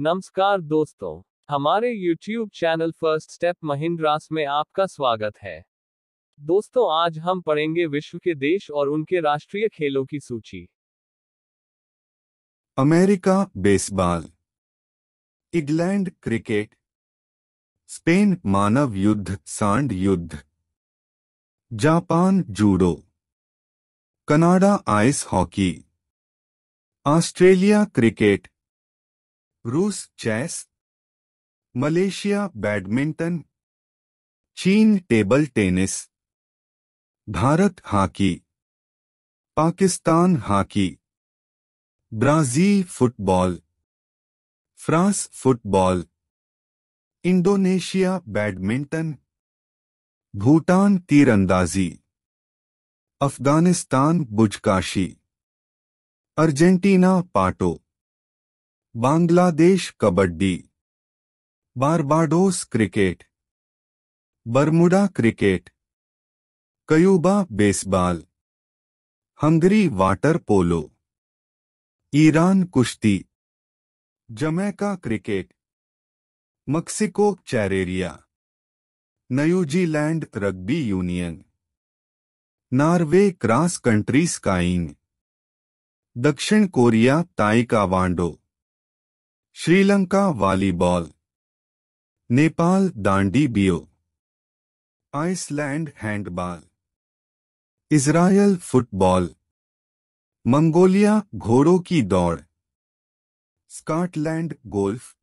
नमस्कार दोस्तों हमारे YouTube चैनल फर्स्ट स्टेप महिंद्रास में आपका स्वागत है दोस्तों आज हम पढ़ेंगे विश्व के देश और उनके राष्ट्रीय खेलों की सूची America baseball England cricket Spain मानव युद्ध सांड युद्ध Japan judo Canada ice hockey Australia cricket रूस चेस मलेशिया बैडमिंटन चीन table tennis Bharat hockey Pakistan hockey Brazil football France football Indonesia badminton Bhutan तीरंदाजी अफगानिस्तान बुजकाशी Argentina pato Bangladesh kabaddi Barbados cricket Bermuda cricket Cuba baseball Hungary water polo Iran कुश्ती Jamaica cricket Mexico charreria New Zealand rugby union Norway cross country skiing दक्षिण Korea ताइकावांडो Sri Lanka volleyball Nepal Dandi Biyo Iceland handball Israel football Mongolia घोड़ों की दौड़ Scotland golf